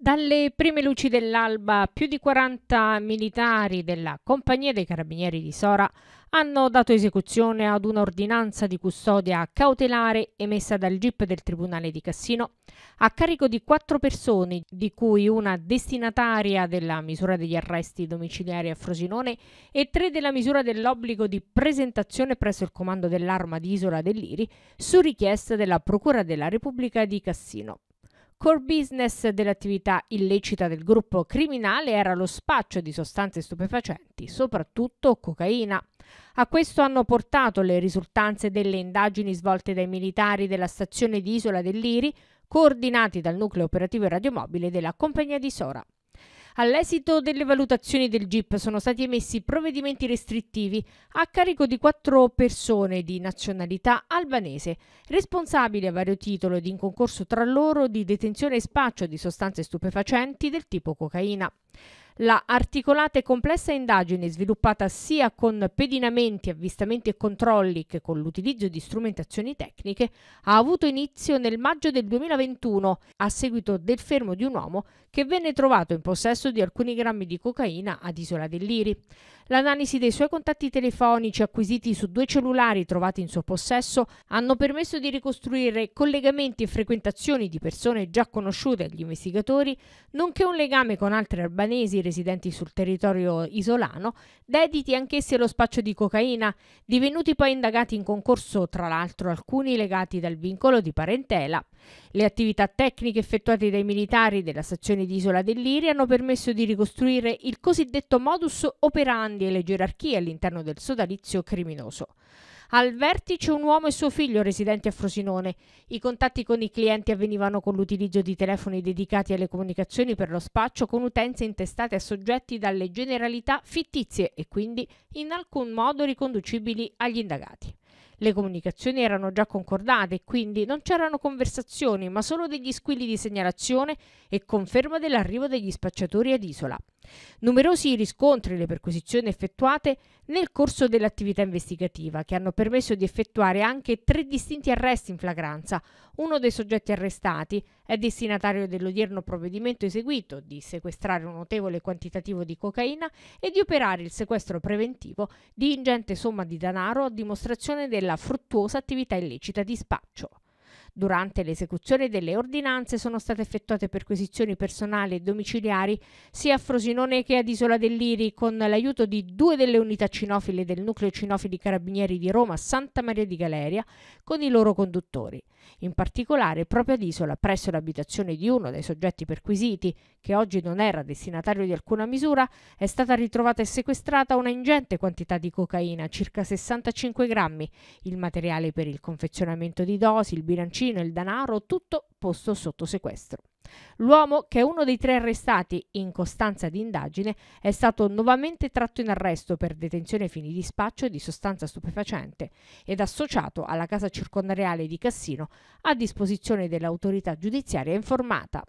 Dalle prime luci dell'alba, più di 40 militari della Compagnia dei Carabinieri di Sora hanno dato esecuzione ad un'ordinanza di custodia cautelare emessa dal GIP del Tribunale di Cassino a carico di quattro persone, di cui una destinataria della misura degli arresti domiciliari a Frosinone e tre della misura dell'obbligo di presentazione presso il comando dell'arma di Isola dell'Iri su richiesta della Procura della Repubblica di Cassino. Core business dell'attività illecita del gruppo criminale era lo spaccio di sostanze stupefacenti, soprattutto cocaina. A questo hanno portato le risultanze delle indagini svolte dai militari della stazione di Isola dell'Iri, coordinati dal nucleo operativo e radiomobile della compagnia di Sora. All'esito delle valutazioni del GIP sono stati emessi provvedimenti restrittivi a carico di quattro persone di nazionalità albanese, responsabili a vario titolo di un concorso tra loro di detenzione e spaccio di sostanze stupefacenti del tipo cocaina. La articolata e complessa indagine sviluppata sia con pedinamenti, avvistamenti e controlli che con l'utilizzo di strumentazioni tecniche ha avuto inizio nel maggio del 2021 a seguito del fermo di un uomo che venne trovato in possesso di alcuni grammi di cocaina ad Isola dell'Iri. L'analisi dei suoi contatti telefonici acquisiti su due cellulari trovati in suo possesso hanno permesso di ricostruire collegamenti e frequentazioni di persone già conosciute agli investigatori, nonché un legame con altre urbanizzazioni milanesi residenti sul territorio isolano, dediti anch'essi allo spaccio di cocaina, divenuti poi indagati in concorso, tra l'altro alcuni legati dal vincolo di parentela. Le attività tecniche effettuate dai militari della stazione di Isola dell'Iri hanno permesso di ricostruire il cosiddetto modus operandi e le gerarchie all'interno del sodalizio criminoso. Al vertice un uomo e suo figlio residenti a Frosinone. I contatti con i clienti avvenivano con l'utilizzo di telefoni dedicati alle comunicazioni per lo spaccio con utenze intestate a soggetti dalle generalità fittizie e quindi in alcun modo riconducibili agli indagati. Le comunicazioni erano già concordate, quindi non c'erano conversazioni, ma solo degli squilli di segnalazione e conferma dell'arrivo degli spacciatori ad Isola. Numerosi riscontri e le perquisizioni effettuate nel corso dell'attività investigativa che hanno permesso di effettuare anche tre distinti arresti in flagranza. Uno dei soggetti arrestati è destinatario dell'odierno provvedimento eseguito di sequestrare un notevole quantitativo di cocaina e di operare il sequestro preventivo di ingente somma di denaro a dimostrazione della fruttuosa attività illecita di spaccio. Durante l'esecuzione delle ordinanze sono state effettuate perquisizioni personali e domiciliari sia a Frosinone che ad Isola dell'Iri con l'aiuto di due delle unità cinofile del nucleo cinofili carabinieri di Roma Santa Maria di Galeria con i loro conduttori. In particolare, proprio ad Isola, presso l'abitazione di uno dei soggetti perquisiti, che oggi non era destinatario di alcuna misura, è stata ritrovata e sequestrata una ingente quantità di cocaina, circa 65 grammi, il materiale per il confezionamento di dosi, il bilancino, bottino, il denaro, tutto posto sotto sequestro. L'uomo, che è uno dei tre arrestati in costanza di indagine, è stato nuovamente tratto in arresto per detenzione a fini di spaccio di sostanza stupefacente ed associato alla casa circondariale di Cassino a disposizione dell'autorità giudiziaria informata